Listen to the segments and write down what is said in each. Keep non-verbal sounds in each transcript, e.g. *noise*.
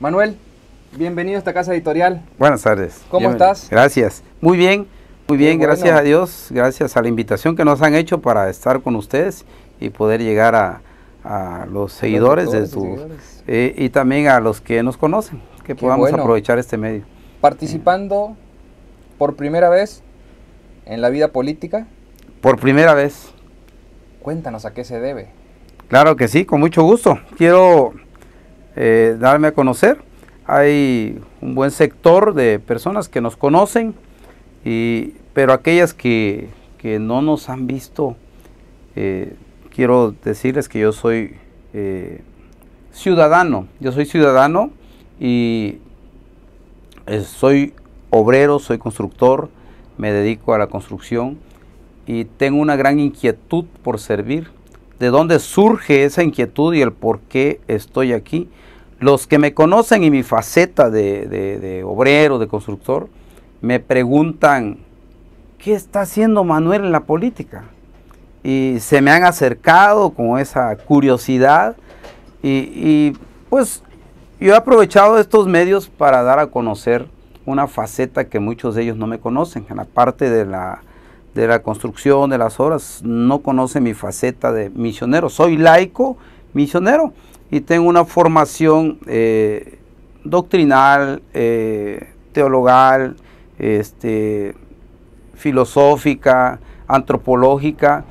Manuel, bienvenido a esta casa editorial. Buenas tardes. ¿Cómo estás? Gracias. Muy bien, muy bien, gracias a Dios, gracias a la invitación que nos han hecho para estar con ustedes y poder llegar a, los seguidores de tu eh, y también a los que nos conocen, que podamos aprovechar este medio. Participando por primera vez en la vida política. Por primera vez. Cuéntanos a qué se debe. Claro que sí, con mucho gusto. Quiero eh, darme a conocer. Hay un buen sector de personas que nos conocen, pero aquellas que, no nos han visto, eh, quiero decirles que yo soy eh, ciudadano, yo soy ciudadano y soy obrero, soy constructor, me dedico a la construcción y tengo una gran inquietud por servir. ¿De dónde surge esa inquietud y el por qué estoy aquí? Los que me conocen y mi faceta de, obrero, de constructor, me preguntan, ¿qué está haciendo Manuel en la política? Y se me han acercado con esa curiosidad y, pues yo he aprovechado estos medios para dar a conocer una faceta que muchos de ellos no me conocen, en la parte de la, de la construcción, de las obras, no conocen mi faceta de misionero. Soy laico, misionero, y tengo una formación eh, doctrinal, eh, teologal, este, filosófica, antropológica,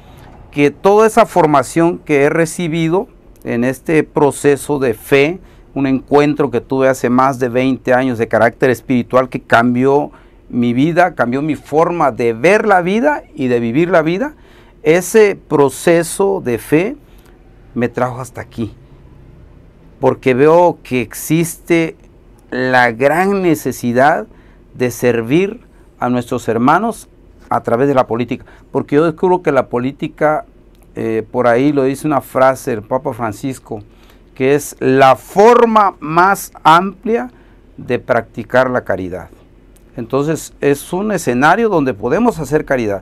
que toda esa formación que he recibido en este proceso de fe, un encuentro que tuve hace más de 20 años de carácter espiritual que cambió mi vida, cambió mi forma de ver la vida y de vivir la vida, ese proceso de fe me trajo hasta aquí porque veo que existe la gran necesidad de servir a nuestros hermanos a través de la política. Porque yo descubro que la política, eh, por ahí lo dice una frase del Papa Francisco, que es la forma más amplia de practicar la caridad. Entonces es un escenario donde podemos hacer caridad.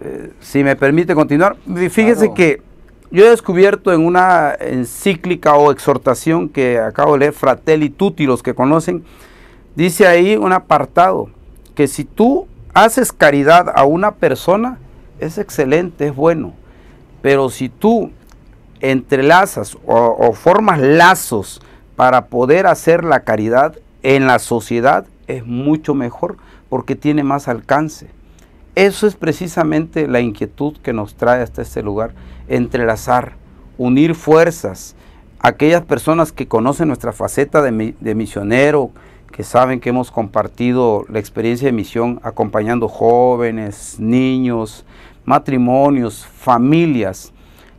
Eh, si me permite continuar, fíjese que yo he descubierto en una encíclica o exhortación que acabo de leer, Fratelli Tutti, los que conocen, dice ahí un apartado que si tú haces caridad a una persona, es excelente, es bueno. Pero si tú entrelazas o, o formas lazos para poder hacer la caridad en la sociedad, es mucho mejor porque tiene más alcance. Eso es precisamente la inquietud que nos trae hasta este lugar entrelazar, unir fuerzas. Aquellas personas que conocen nuestra faceta de, misionero, que saben que hemos compartido la experiencia de misión acompañando jóvenes, niños, matrimonios, familias,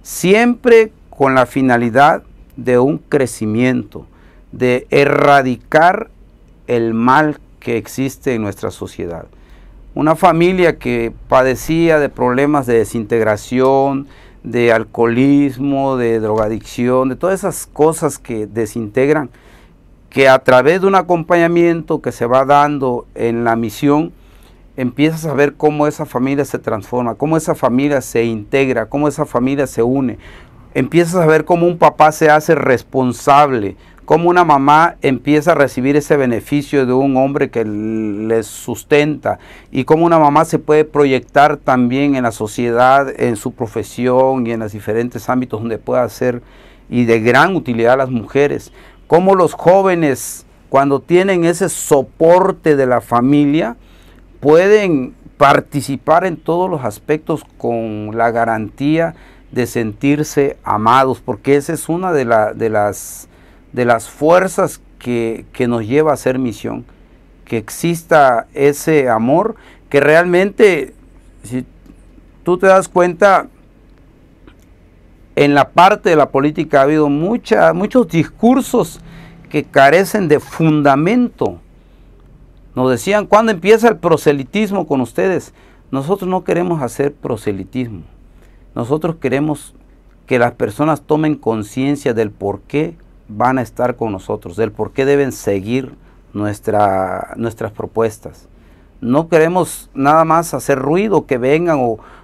siempre con la finalidad de un crecimiento, de erradicar el mal que existe en nuestra sociedad. Una familia que padecía de problemas de desintegración, de alcoholismo, de drogadicción, de todas esas cosas que desintegran, que a través de un acompañamiento que se va dando en la misión, empiezas a ver cómo esa familia se transforma, cómo esa familia se integra, cómo esa familia se une. Empiezas a ver cómo un papá se hace responsable cómo una mamá empieza a recibir ese beneficio de un hombre que les sustenta y cómo una mamá se puede proyectar también en la sociedad, en su profesión y en los diferentes ámbitos donde pueda ser y de gran utilidad a las mujeres. Cómo los jóvenes, cuando tienen ese soporte de la familia, pueden participar en todos los aspectos con la garantía de sentirse amados, porque esa es una de, de las de las fuerzas que, nos lleva a ser misión, que exista ese amor, que realmente, si tú te das cuenta, en la parte de la política ha habido muchos discursos que carecen de fundamento. Nos decían, ¿cuándo empieza el proselitismo con ustedes? Nosotros no queremos hacer proselitismo. Nosotros queremos que las personas tomen conciencia del por qué van a estar con nosotros, del por qué deben seguir nuestra, nuestras propuestas. No queremos nada más hacer ruido, que vengan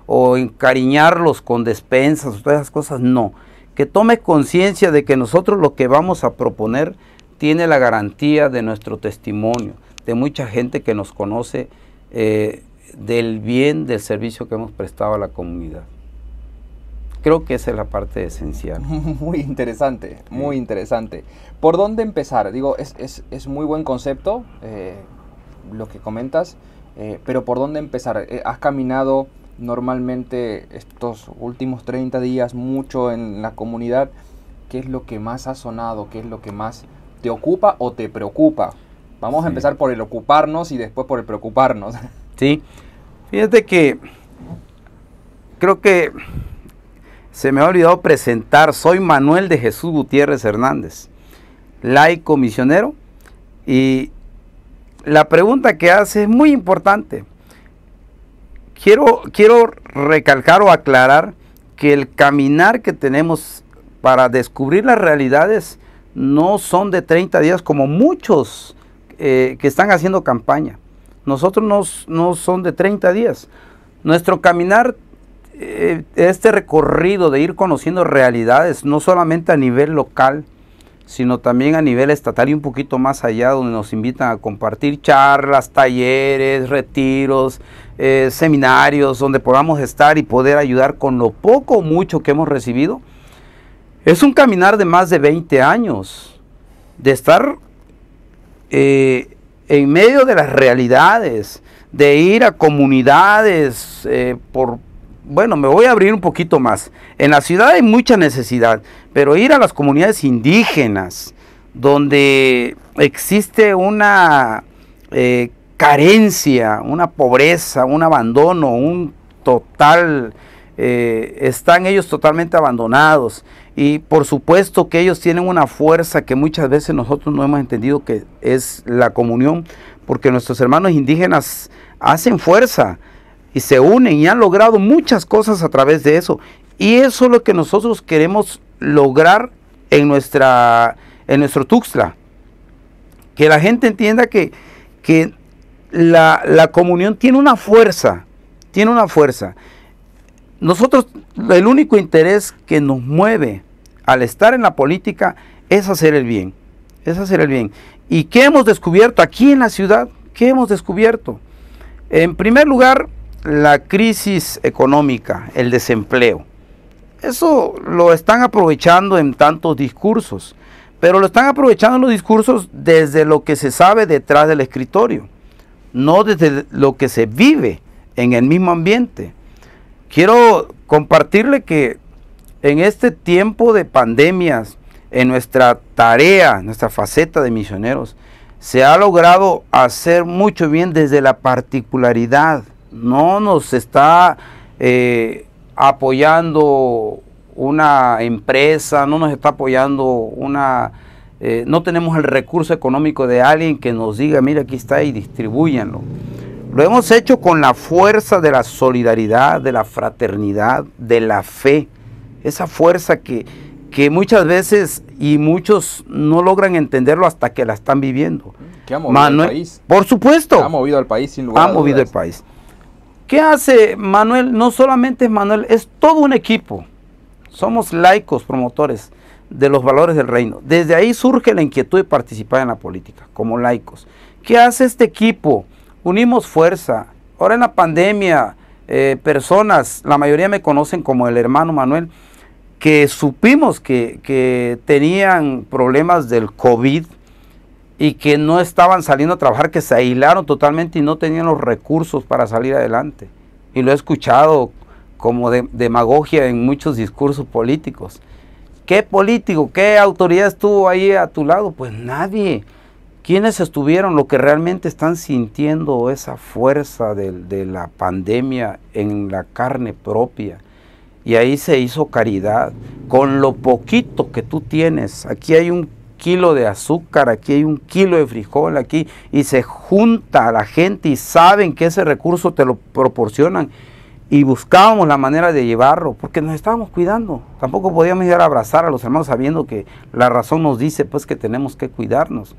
o, encariñarlos con despensas, o todas esas cosas, no. Que tome conciencia de que nosotros lo que vamos a proponer tiene la garantía de nuestro testimonio, de mucha gente que nos conoce eh, del bien, del servicio que hemos prestado a la comunidad. Creo que esa es la parte esencial. *laughs* Muy interesante, muy interesante. ¿Por dónde empezar? Digo, es, muy buen concepto eh, lo que comentas, eh, pero ¿por dónde empezar? Eh, ¿Has caminado normalmente estos últimos 30 días mucho en la comunidad? ¿Qué es lo que más ha sonado? ¿Qué es lo que más te ocupa o te preocupa? Vamos a empezar por el ocuparnos y después por el preocuparnos. *laughs* Sí, fíjate que creo que se me ha olvidado presentar, soy Manuel de Jesús Gutiérrez Hernández, laico misionero, y la pregunta que hace es muy importante. Quiero, quiero recalcar o aclarar que el caminar que tenemos para descubrir las realidades no son de 30 días como muchos eh, que están haciendo campaña. Nosotros no, no son de 30 días. Nuestro caminar eh, este recorrido de ir conociendo realidades, no solamente a nivel local, sino también a nivel estatal y un poquito más allá, donde nos invitan a compartir charlas, talleres, retiros, eh, seminarios, donde podamos estar y poder ayudar con lo poco o mucho que hemos recibido. Es un caminar de más de 20 años, de estar eh, en medio de las realidades, de ir a comunidades por bueno, me voy a abrir un poquito más. En la ciudad hay mucha necesidad, pero ir a las comunidades indígenas, donde existe una eh, carencia, una pobreza, un abandono, un total, eh, están ellos totalmente abandonados. Y por supuesto que ellos tienen una fuerza que muchas veces nosotros no hemos entendido que es la comunión, porque nuestros hermanos indígenas hacen fuerza, y se unen y han logrado muchas cosas a través de eso. Y eso es lo que nosotros queremos lograr en, nuestra, en nuestro Tuxtla. Que la gente entienda que, que la, la comunión tiene una fuerza, tiene una fuerza. Nosotros, el único interés que nos mueve al estar en la política es hacer el bien, es hacer el bien. ¿Y qué hemos descubierto aquí en la ciudad? ¿Qué hemos descubierto? En primer lugar, la crisis económica, el desempleo. Eso lo están aprovechando en tantos discursos, pero lo están aprovechando en los discursos desde lo que se sabe detrás del escritorio, no desde lo que se vive en el mismo ambiente. Quiero compartirle que en este tiempo de pandemias, en nuestra tarea, nuestra faceta de misioneros, se ha logrado hacer mucho bien desde la particularidad no nos está eh, apoyando una empresa, no nos está apoyando una... Eh, no tenemos el recurso económico de alguien que nos diga, mira, aquí está y distribúyanlo. Lo hemos hecho con la fuerza de la solidaridad, de la fraternidad, de la fe. Esa fuerza que, muchas veces y muchos no logran entenderlo hasta que la están viviendo. Por supuesto. Ha movido al país Ha movido el país. ¿Qué hace Manuel? No solamente es Manuel, es todo un equipo. Somos laicos promotores de los valores del reino. Desde ahí surge la inquietud de participar en la política como laicos. ¿Qué hace este equipo? Unimos fuerza. Ahora en la pandemia, eh, personas, la mayoría me conocen como el hermano Manuel, que supimos que, que tenían problemas del COVID y que no estaban saliendo a trabajar, que se aislaron totalmente y no tenían los recursos para salir adelante. Y lo he escuchado como demagogia en muchos discursos políticos. ¿Qué político, qué autoridad estuvo ahí a tu lado? Pues nadie. ¿Quiénes estuvieron? Lo que realmente están sintiendo esa fuerza de la pandemia en la carne propia. Y ahí se hizo caridad. Con lo poquito que tú tienes, aquí hay un kilo de azúcar, aquí hay un kilo de frijol, aquí, y se junta a la gente y saben que ese recurso te lo proporcionan. Y buscábamos la manera de llevarlo, porque nos estábamos cuidando. Tampoco podíamos ir a abrazar a los hermanos sabiendo que la razón nos dice pues que tenemos que cuidarnos.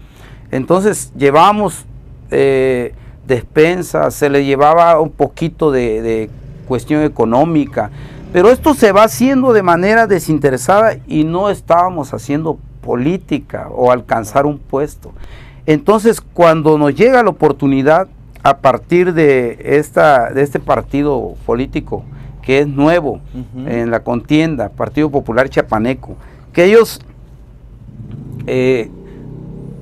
Entonces llevamos eh, despensas, se le llevaba un poquito de cuestión económica, pero esto se va haciendo de manera desinteresada y no estábamos haciendo política o alcanzar un puesto. Entonces, cuando nos llega la oportunidad a partir de, esta, de este partido político que es nuevo en la contienda, Partido Popular Chiapaneco, que ellos eh,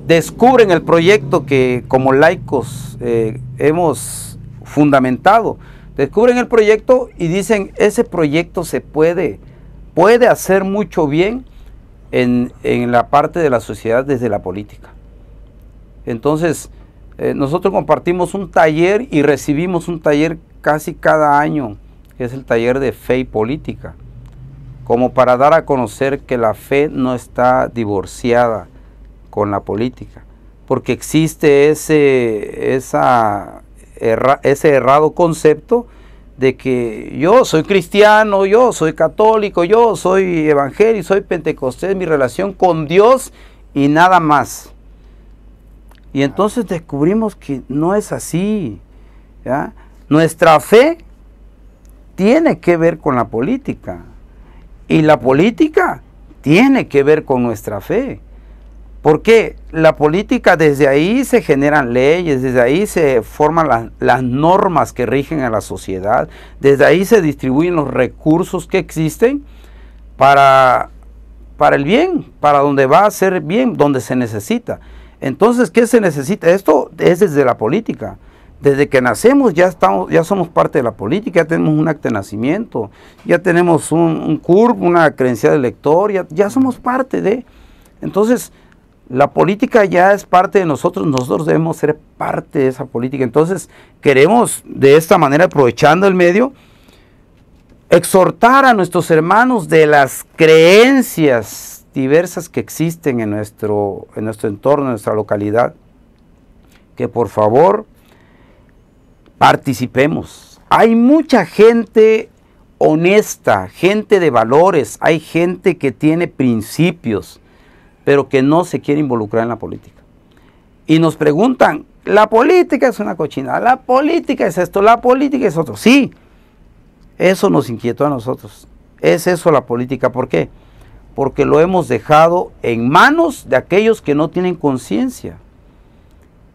descubren el proyecto que como laicos eh, hemos fundamentado, descubren el proyecto y dicen, ese proyecto se puede, puede hacer mucho bien en, la parte de la sociedad desde la política. Entonces, eh, nosotros compartimos un taller y recibimos un taller casi cada año, que es el taller de fe y política, como para dar a conocer que la fe no está divorciada con la política, porque existe ese, ese errado concepto de que yo soy cristiano, yo soy católico, yo soy evangélico, soy pentecostés, mi relación con Dios y nada más. Y entonces descubrimos que no es así. Nuestra fe tiene que ver con la política y la política tiene que ver con nuestra fe. Porque la política, desde ahí se generan leyes, desde ahí se forman las, normas que rigen a la sociedad, desde ahí se distribuyen los recursos que existen para, para el bien, para donde va a ser bien, donde se necesita. Entonces, ¿qué se necesita? Esto es desde la política. Desde que nacemos ya, estamos, ya somos parte de la política, ya tenemos un acta de nacimiento, ya tenemos un, un una creencia de lector, ya, ya somos parte de... Entonces, la política ya es parte de nosotros, nosotros debemos ser parte de esa política. Entonces, queremos de esta manera, aprovechando el medio, exhortar a nuestros hermanos de las creencias diversas que existen en nuestro, en nuestro entorno, en nuestra localidad, que por favor participemos. Hay mucha gente honesta, gente de valores, hay gente que tiene principios pero que no se quiere involucrar en la política. Y nos preguntan, la política es una cochina, la política es esto, la política es otro. Sí, eso nos inquietó a nosotros. Es eso la política. ¿Por qué? Porque lo hemos dejado en manos de aquellos que no tienen conciencia.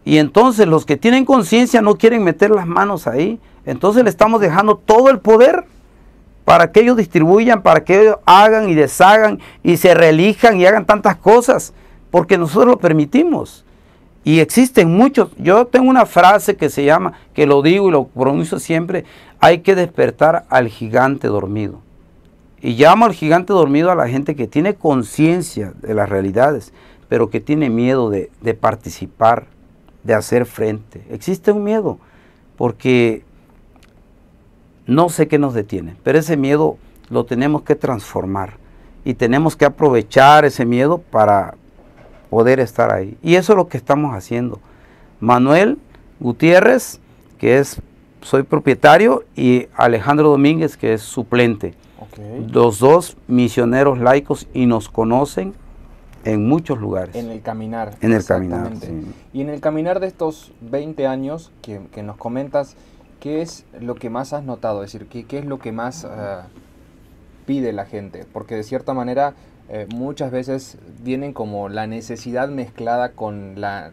Y entonces los que tienen conciencia no quieren meter las manos ahí. Entonces le estamos dejando todo el poder para que ellos distribuyan, para que ellos hagan y deshagan y se relijan y hagan tantas cosas, porque nosotros lo permitimos. Y existen muchos. Yo tengo una frase que se llama, que lo digo y lo pronuncio siempre, hay que despertar al gigante dormido. Y llamo al gigante dormido a la gente que tiene conciencia de las realidades, pero que tiene miedo de, de participar, de hacer frente. Existe un miedo, porque no sé qué nos detiene, pero ese miedo lo tenemos que transformar y tenemos que aprovechar ese miedo para poder estar ahí. Y eso es lo que estamos haciendo. Manuel Gutiérrez, que es soy propietario, y Alejandro Domínguez, que es suplente. Los dos misioneros laicos y nos conocen en muchos lugares. En el caminar. En el caminar. Y en el caminar de estos 20 años que nos comentas, ¿qué es lo que más has notado? Es decir, ¿qué, es lo que más eh, pide la gente? Porque de cierta manera eh, muchas veces vienen como la necesidad mezclada con la,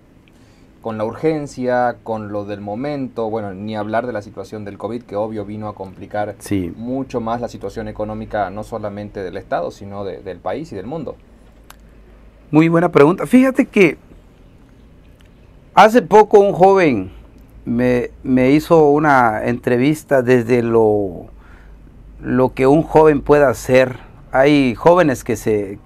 con la urgencia, con lo del momento, bueno, ni hablar de la situación del COVID, que obvio vino a complicar mucho más la situación económica, no solamente del Estado, sino del país y del mundo. Muy buena pregunta. Fíjate que hace poco un joven me, hizo una entrevista desde lo, lo que un joven pueda hacer. Hay jóvenes que se,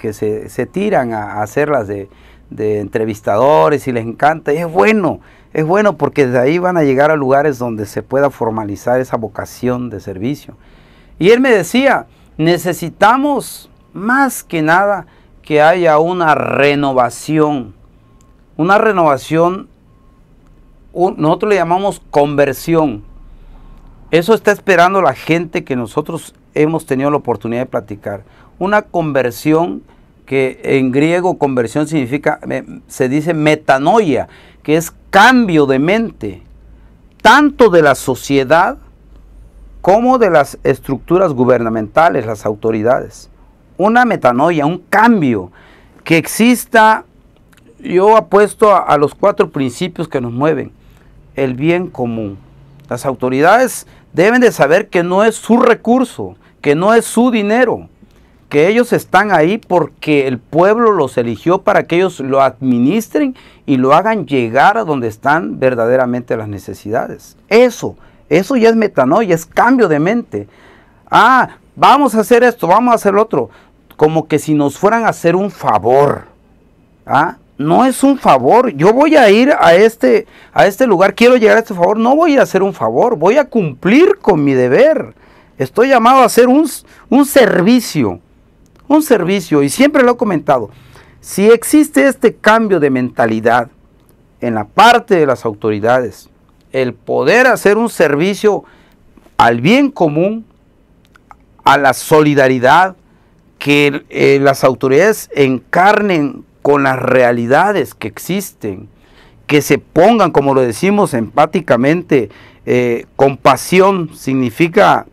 tiran a, hacerlas de, entrevistadores y les encanta. Y es bueno, es bueno porque de ahí van a llegar a lugares donde se pueda formalizar esa vocación de servicio. Y él me decía, necesitamos más que nada que haya una renovación, una renovación nosotros le llamamos conversión. Eso está esperando la gente que nosotros hemos tenido la oportunidad de platicar. Una conversión que en griego conversión significa, se dice metanoia, que es cambio de mente, tanto de la sociedad como de las estructuras gubernamentales, las autoridades. Una metanoia, un cambio que exista, yo apuesto a los cuatro principios que nos mueven el bien común. Las autoridades deben de saber que no es su recurso, que no es su dinero, que ellos están ahí porque el pueblo los eligió para que ellos lo administren y lo hagan llegar a donde están verdaderamente las necesidades. Eso, eso ya es metanoia, es cambio de mente. Ah, vamos a hacer esto, vamos a hacer lo otro. Como que si nos fueran a hacer un favor. ¿Ah? no es un favor. Yo voy a ir a este, a este lugar, quiero llegar a este favor, no voy a hacer un favor, voy a cumplir con mi deber. Estoy llamado a hacer un, servicio, un servicio, y siempre lo he comentado. Si existe este cambio de mentalidad en la parte de las autoridades, el poder hacer un servicio al bien común, a la solidaridad, que eh, las autoridades encarnen con las realidades que existen, que se pongan, como lo decimos empáticamente, eh, compasión significa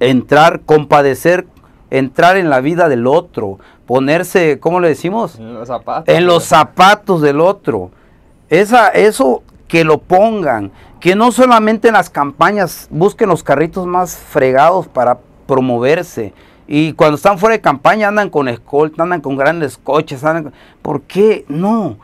entrar, compadecer, entrar en la vida del otro, ponerse, ¿cómo le decimos? En los zapatos. En los zapatos del otro. eso que lo pongan, que no solamente en las campañas busquen los carritos más fregados para promoverse, y cuando están fuera de campaña andan con escolta, andan con grandes coches. Andan ¿Por qué? No.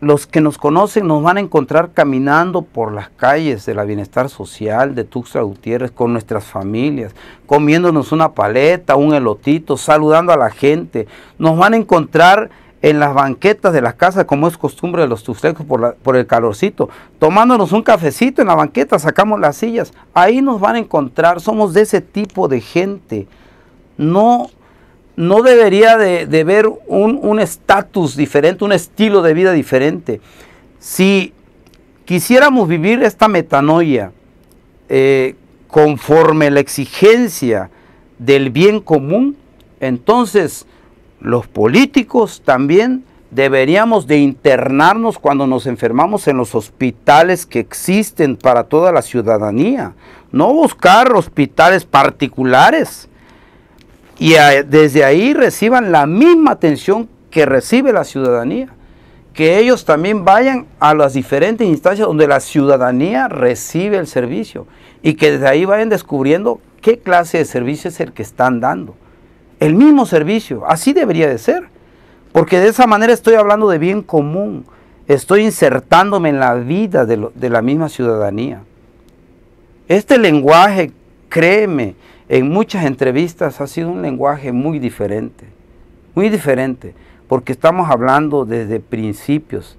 Los que nos conocen nos van a encontrar caminando por las calles de la bienestar social de Tuxtla Gutiérrez con nuestras familias, comiéndonos una paleta, un elotito, saludando a la gente. Nos van a encontrar en las banquetas de las casas, como es costumbre de los tustecos por, el calorcito, tomándonos un cafecito en la banqueta, sacamos las sillas, ahí nos van a encontrar, somos de ese tipo de gente. No, no debería de, de ver un estatus diferente, un estilo de vida diferente. Si quisiéramos vivir esta metanoia eh, conforme la exigencia del bien común, entonces los políticos también deberíamos de internarnos cuando nos enfermamos en los hospitales que existen para toda la ciudadanía, no buscar hospitales particulares. Y desde ahí reciban la misma atención que recibe la ciudadanía, que ellos también vayan a las diferentes instancias donde la ciudadanía recibe el servicio y que desde ahí vayan descubriendo qué clase de servicio es el que están dando. El mismo servicio, así debería de ser. Porque de esa manera estoy hablando de bien común. Estoy insertándome en la vida de, la misma ciudadanía. Este lenguaje, créeme, en muchas entrevistas ha sido un lenguaje muy diferente. Muy diferente. Porque estamos hablando desde principios.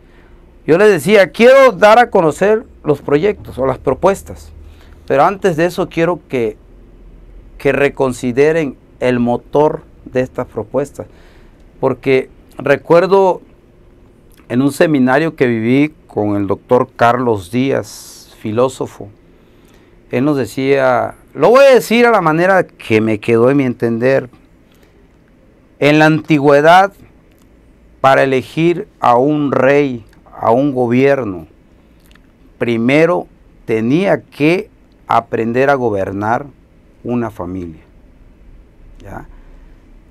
Yo les decía, quiero dar a conocer los proyectos o las propuestas. Pero antes de eso quiero que, que reconsideren el motor de estas propuestas. Porque recuerdo en un seminario que viví con el doctor Carlos Díaz, filósofo, él nos decía, lo voy a decir a la manera que me quedó en mi entender, en la antigüedad, para elegir a un rey, a un gobierno, primero tenía que aprender a gobernar una familia.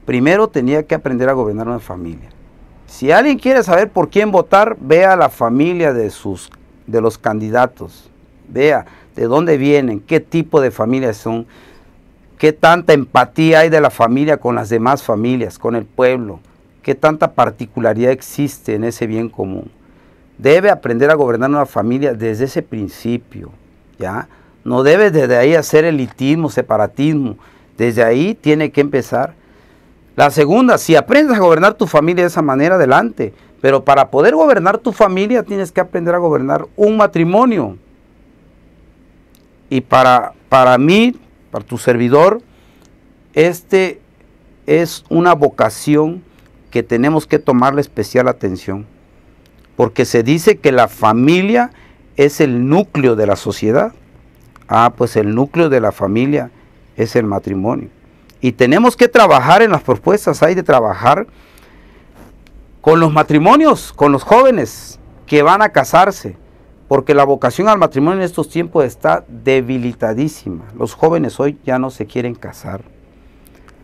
Primero tenía que aprender a gobernar una familia. Si alguien quiere saber por quién votar, vea la familia de, sus, de los candidatos. Vea de dónde vienen, qué tipo de familias son, qué tanta empatía hay de la familia con las demás familias, con el pueblo, qué tanta particularidad existe en ese bien común. Debe aprender a gobernar una familia desde ese principio, ¿ya? No debe desde ahí hacer elitismo, separatismo, desde ahí tiene que empezar. La segunda, si aprendes a gobernar tu familia de esa manera, adelante. Pero para poder gobernar tu familia tienes que aprender a gobernar un matrimonio. Y para, para mí, para tu servidor, este es una vocación que tenemos que tomarle especial atención. Porque se dice que la familia es el núcleo de la sociedad. Ah, pues el núcleo de la familia es el matrimonio. Y tenemos que trabajar en las propuestas, hay de trabajar con los matrimonios, con los jóvenes que van a casarse, porque la vocación al matrimonio en estos tiempos está debilitadísima. Los jóvenes hoy ya no se quieren casar,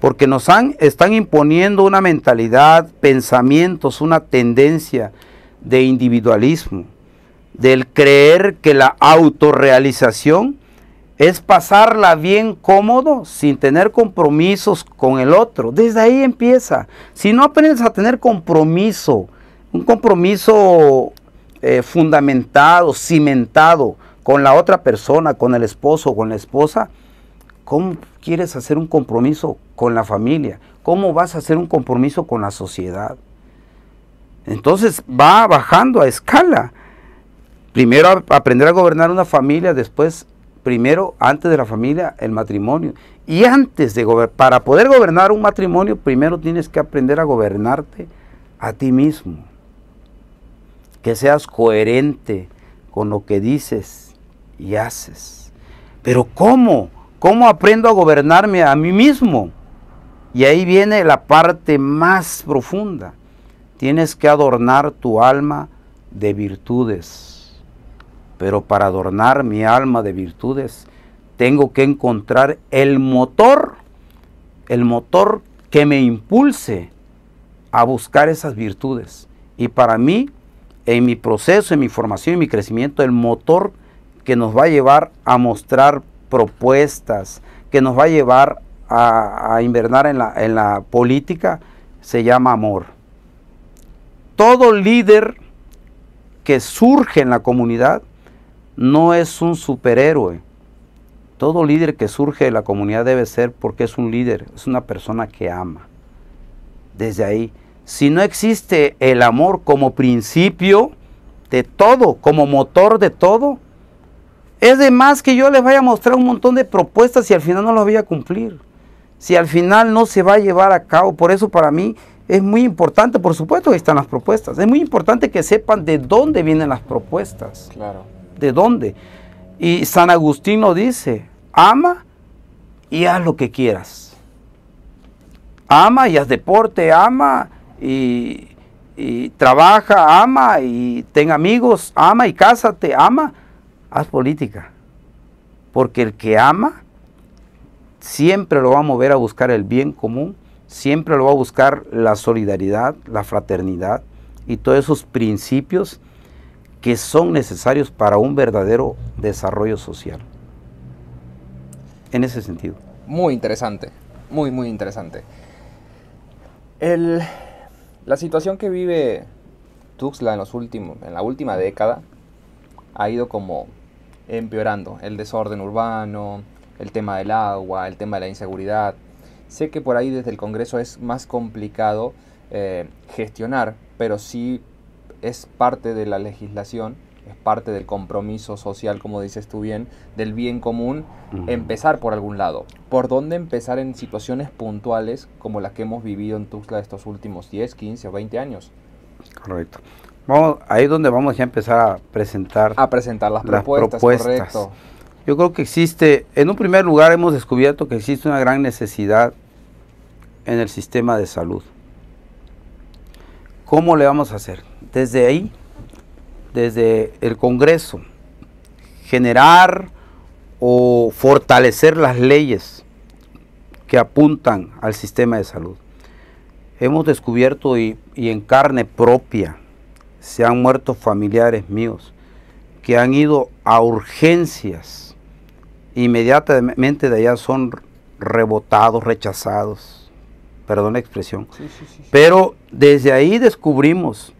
porque nos han, están imponiendo una mentalidad, pensamientos, una tendencia de individualismo, del creer que la autorrealización es pasarla bien cómodo sin tener compromisos con el otro. Desde ahí empieza. Si no aprendes a tener compromiso, un compromiso eh, fundamentado, cimentado con la otra persona, con el esposo, con la esposa, ¿cómo quieres hacer un compromiso con la familia? ¿Cómo vas a hacer un compromiso con la sociedad? Entonces va bajando a escala. Primero aprender a gobernar una familia, después primero, antes de la familia, el matrimonio. Y antes de gobernar, para poder gobernar un matrimonio, primero tienes que aprender a gobernarte a ti mismo. Que seas coherente con lo que dices y haces. Pero ¿cómo? ¿Cómo aprendo a gobernarme a mí mismo? Y ahí viene la parte más profunda. Tienes que adornar tu alma de virtudes pero para adornar mi alma de virtudes, tengo que encontrar el motor, el motor que me impulse a buscar esas virtudes. Y para mí, en mi proceso, en mi formación, en mi crecimiento, el motor que nos va a llevar a mostrar propuestas, que nos va a llevar a, invernar en la política, se llama amor. Todo líder que surge en la comunidad no es un superhéroe. Todo líder que surge de la comunidad debe ser porque es un líder, es una persona que ama. Desde ahí, si no existe el amor como principio de todo, como motor de todo, es de más que yo les vaya a mostrar un montón de propuestas y al final no las voy a cumplir. Si al final no se va a llevar a cabo, por eso para mí es muy importante, por supuesto que están las propuestas, es muy importante que sepan de dónde vienen las propuestas. Claro de dónde. Y San Agustín nos dice, ama y haz lo que quieras. Ama y haz deporte, ama y, trabaja, ama y ten amigos, ama y cásate, ama, haz política. Porque el que ama siempre lo va a mover a buscar el bien común, siempre lo va a buscar la solidaridad, la fraternidad y todos esos principios que son necesarios para un verdadero desarrollo social. En ese sentido. Muy interesante, muy, muy interesante. la situación que vive Tuxtla en, los últimos, en la última década ha ido como empeorando. El desorden urbano, el tema del agua, el tema de la inseguridad. Sé que por ahí desde el Congreso es más complicado eh, gestionar, pero sí es parte de la legislación, es parte del compromiso social, como dices tú bien, del bien común, empezar por algún lado. ¿Por dónde empezar en situaciones puntuales como las que hemos vivido en Tuxtla estos últimos 10, 15 o 20 años? Correcto. Vamos, ahí es donde vamos a empezar a presentar, a presentar las, propuestas, propuestas. Correcto. Yo creo que existe, en un primer lugar hemos descubierto que existe una gran necesidad en el sistema de salud. ¿Cómo le vamos a hacer? desde ahí, desde el Congreso, generar o fortalecer las leyes que apuntan al sistema de salud. Hemos descubierto y, en carne propia se han muerto familiares míos que han ido a urgencias, inmediatamente de allá son rebotados, rechazados, perdón la expresión, pero desde ahí descubrimos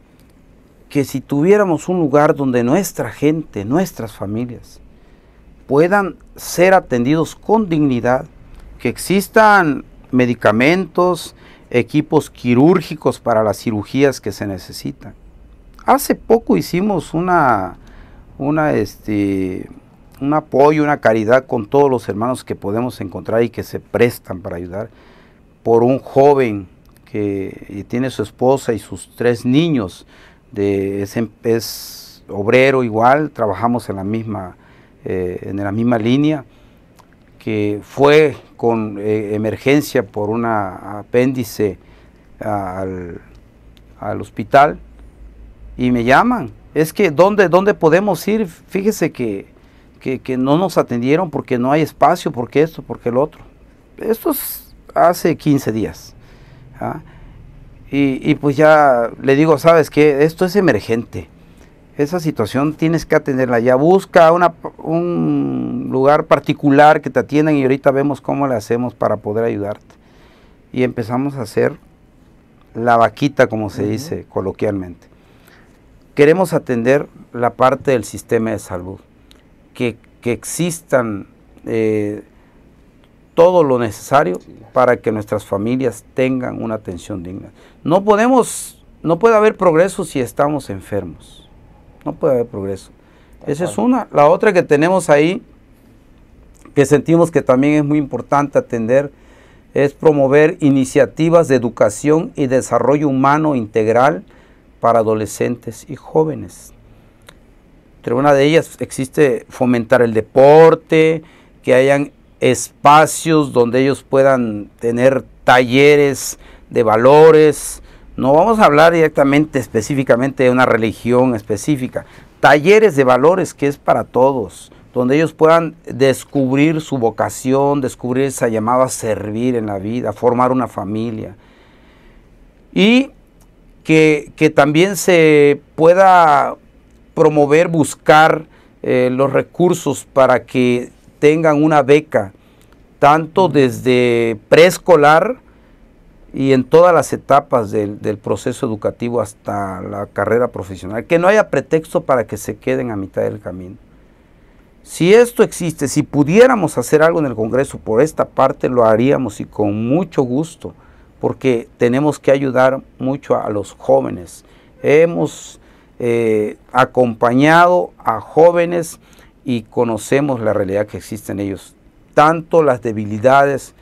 que si tuviéramos un lugar donde nuestra gente, nuestras familias, puedan ser atendidos con dignidad, que existan medicamentos, equipos quirúrgicos para las cirugías que se necesitan. Hace poco hicimos una, una este, un apoyo, una caridad con todos los hermanos que podemos encontrar y que se prestan para ayudar por un joven que tiene su esposa y sus tres niños de, em, es, obrero igual, trabajamos en la misma, eh, en la misma línea, que fue con eh, emergencia por un apéndice al, hospital y me llaman. Es que, ¿dónde, dónde podemos ir? Fíjese que, que, no nos atendieron porque no hay espacio, porque esto, porque el otro. Esto es hace 15 días. ¿ah? Y, pues ya le digo, sabes que esto es emergente. Esa situación tienes que atenderla ya. Busca un lugar particular que te atiendan y ahorita vemos cómo le hacemos para poder ayudarte. Y empezamos a hacer la vaquita, como se dice coloquialmente. Queremos atender la parte del sistema de salud, que, existan eh, todo lo necesario para que nuestras familias tengan una atención digna. No podemos, no puede haber progreso si estamos enfermos. No puede haber progreso. Esa es una. La otra que tenemos ahí, que sentimos que también es muy importante atender, es promover iniciativas de educación y desarrollo humano integral para adolescentes y jóvenes. Entre una de ellas existe fomentar el deporte, que hayan espacios donde ellos puedan tener talleres de valores. No vamos a hablar directamente, específicamente de una religión específica. Talleres de valores que es para todos, donde ellos puedan descubrir su vocación, descubrir esa llamada a servir en la vida, formar una familia. Y que, también se pueda promover, buscar eh, los recursos para que tengan una beca, tanto desde preescolar y en todas las etapas del, proceso educativo hasta la carrera profesional, que no haya pretexto para que se queden a mitad del camino. Si esto existe, si pudiéramos hacer algo en el Congreso por esta parte, lo haríamos y con mucho gusto, porque tenemos que ayudar mucho a los jóvenes. Hemos eh, acompañado a jóvenes y conocemos la realidad que existe en ellos, tanto las debilidades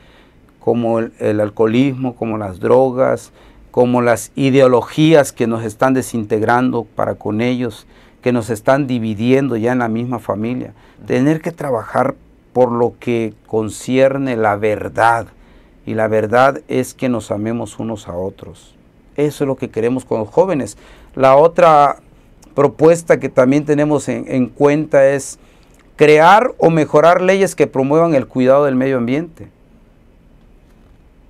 como el, alcoholismo, como las drogas, como las ideologías que nos están desintegrando para con ellos, que nos están dividiendo ya en la misma familia. Tener que trabajar por lo que concierne la verdad. Y la verdad es que nos amemos unos a otros. Eso es lo que queremos con los jóvenes. La otra propuesta que también tenemos en cuenta es crear o mejorar leyes que promuevan el cuidado del medio ambiente.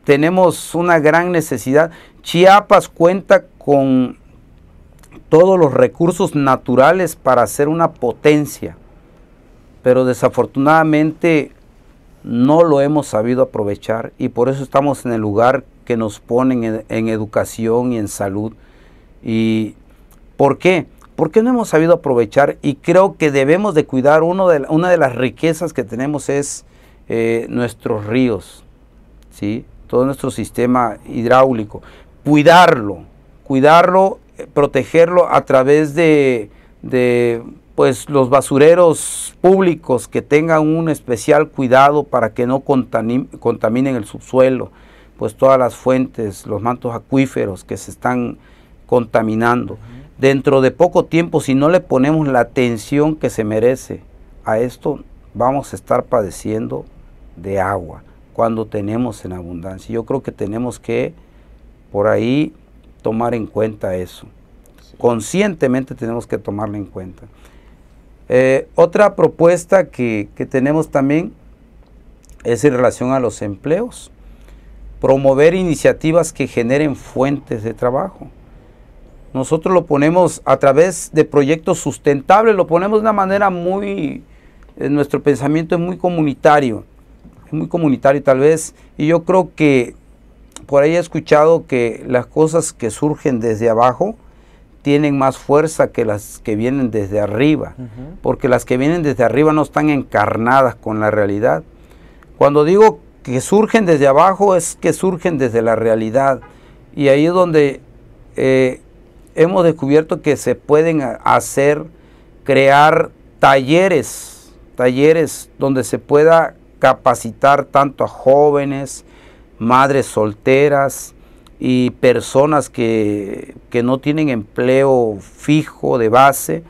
Tenemos una gran necesidad. Chiapas cuenta con todos los recursos naturales para ser una potencia, pero desafortunadamente no lo hemos sabido aprovechar y por eso estamos en el lugar que nos ponen en, educación y en salud. ¿Y por qué? ¿Por qué no hemos sabido aprovechar? Y creo que debemos de cuidar, una de las riquezas que tenemos es eh, nuestros ríos, ¿sí? todo nuestro sistema hidráulico. Cuidarlo, cuidarlo, eh, protegerlo a través de, pues, los basureros públicos que tengan un especial cuidado para que no contaminen el subsuelo, pues todas las fuentes, los mantos acuíferos que se están contaminando. Dentro de poco tiempo, si no le ponemos la atención que se merece a esto, vamos a estar padeciendo de agua cuando tenemos en abundancia. Yo creo que tenemos que por ahí tomar en cuenta eso. Conscientemente tenemos que tomarlo en cuenta. Eh, otra propuesta que tenemos también es en relación a los empleos. Promover iniciativas que generen fuentes de trabajo. Nosotros lo ponemos a través de proyectos sustentables, lo ponemos de una manera muy, eh, nuestro pensamiento es muy comunitario, es muy comunitario tal vez, y yo creo que por ahí he escuchado que las cosas que surgen desde abajo tienen más fuerza que las que vienen desde arriba, porque las que vienen desde arriba no están encarnadas con la realidad. Cuando digo que surgen desde abajo es que surgen desde la realidad, y ahí es donde eh, hemos descubierto que se pueden hacer, crear talleres, talleres donde se pueda capacitar tanto a jóvenes, madres solteras y personas que, no tienen empleo fijo de base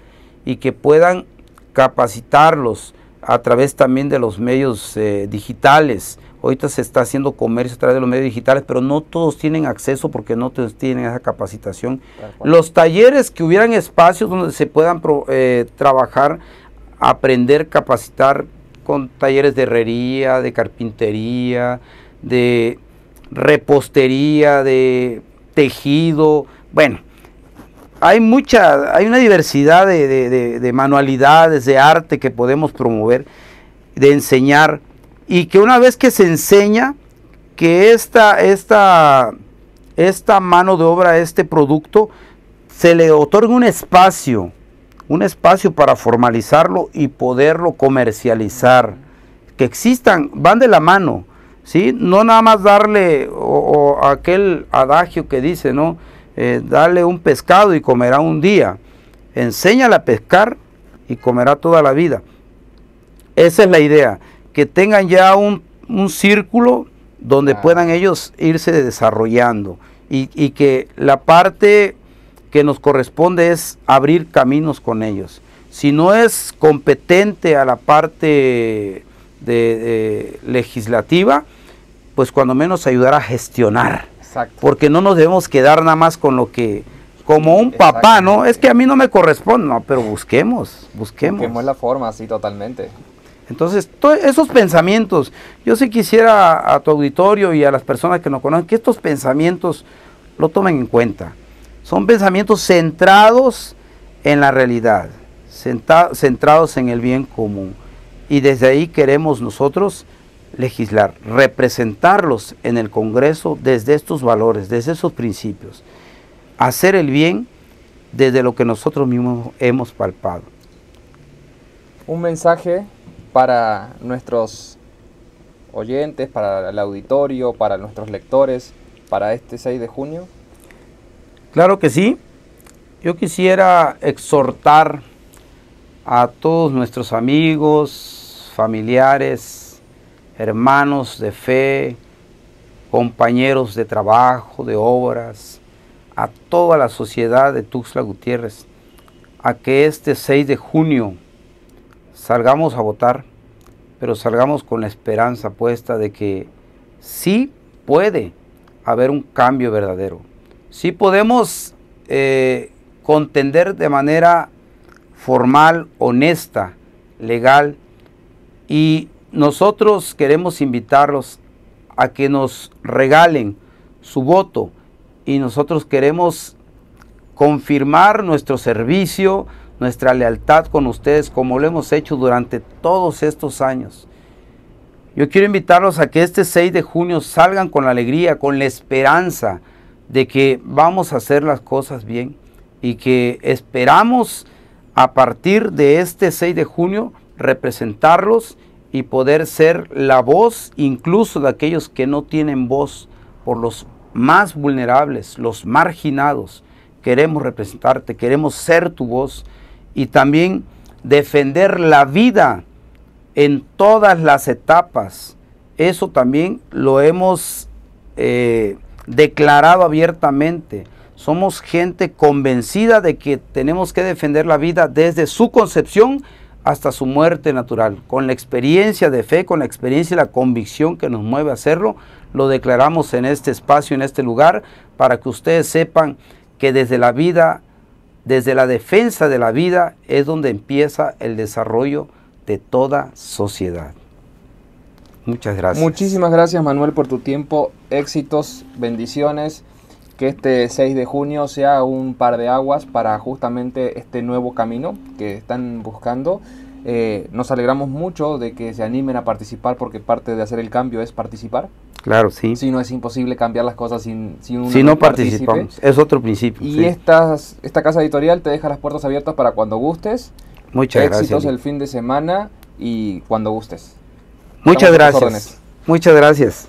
y que puedan capacitarlos a través también de los medios eh, digitales Ahorita se está haciendo comercio a través de los medios digitales, pero no todos tienen acceso porque no todos tienen esa capacitación. Los talleres que hubieran espacios donde se puedan eh, trabajar, aprender, capacitar con talleres de herrería, de carpintería, de repostería, de tejido, bueno, hay mucha, hay una diversidad de, manualidades, de arte que podemos promover, de enseñar y que una vez que se enseña que esta, esta mano de obra, este producto, se le otorga un espacio, un espacio para formalizarlo y poderlo comercializar. Que existan, van de la mano, ¿sí? No nada más darle o, aquel adagio que dice, ¿no? Eh, dale un pescado y comerá un día. Enséñale a pescar y comerá toda la vida. Esa es la idea que tengan ya un, círculo donde puedan ellos irse desarrollando y, que la parte que nos corresponde es abrir caminos con ellos. Si no es competente a la parte de, legislativa, pues cuando menos ayudar a gestionar. Porque no nos debemos quedar nada más con lo que, como un papá, ¿no? Es que a mí no me corresponde, no, pero busquemos, busquemos. Busquemos la forma, sí, totalmente. Entonces, esos pensamientos, yo sí quisiera a, tu auditorio y a las personas que nos conocen que estos pensamientos lo tomen en cuenta. Son pensamientos centrados en la realidad, centrados en el bien común. Y desde ahí queremos nosotros legislar, representarlos en el Congreso desde estos valores, desde esos principios, hacer el bien desde lo que nosotros mismos hemos palpado. Un mensaje para nuestros oyentes, para el auditorio, para nuestros lectores, para este 6 de junio? Claro que sí. Yo quisiera exhortar a todos nuestros amigos, familiares, hermanos de fe, compañeros de trabajo, de obras, a toda la sociedad de Tuxtla Gutiérrez, a que este 6 de junio salgamos a votar, pero salgamos con la esperanza puesta de que sí puede haber un cambio verdadero. Sí podemos eh, contender de manera formal, honesta, legal, y nosotros queremos invitarlos a que nos regalen su voto y nosotros queremos confirmar nuestro servicio, nuestra lealtad con ustedes como lo hemos hecho durante todos estos años. Yo quiero invitarlos a que este 6 de junio salgan con la alegría, con la esperanza de que vamos a hacer las cosas bien y que esperamos a partir de este 6 de junio representarlos y poder ser la voz incluso de aquellos que no tienen voz por los más vulnerables, los marginados. Queremos representarte, queremos ser tu voz y también defender la vida en todas las etapas. Eso también lo hemos eh, declarado abiertamente. Somos gente convencida de que tenemos que defender la vida desde su concepción hasta su muerte natural. Con la experiencia de fe, con la experiencia y la convicción que nos mueve a hacerlo, lo declaramos en este espacio, en este lugar, para que ustedes sepan que desde la vida desde la defensa de la vida es donde empieza el desarrollo de toda sociedad. Muchas gracias. Muchísimas gracias Manuel por tu tiempo, éxitos, bendiciones, que este 6 de junio sea un par de aguas para justamente este nuevo camino que están buscando. Eh, nos alegramos mucho de que se animen a participar porque parte de hacer el cambio es participar. Claro, sí. Si no es imposible cambiar las cosas sin, sin Si no participamos, es otro principio. Y esta casa editorial te deja las puertas abiertas para cuando gustes. Muchas gracias. Éxitos el fin de semana y cuando gustes. Muchas gracias. Muchas gracias.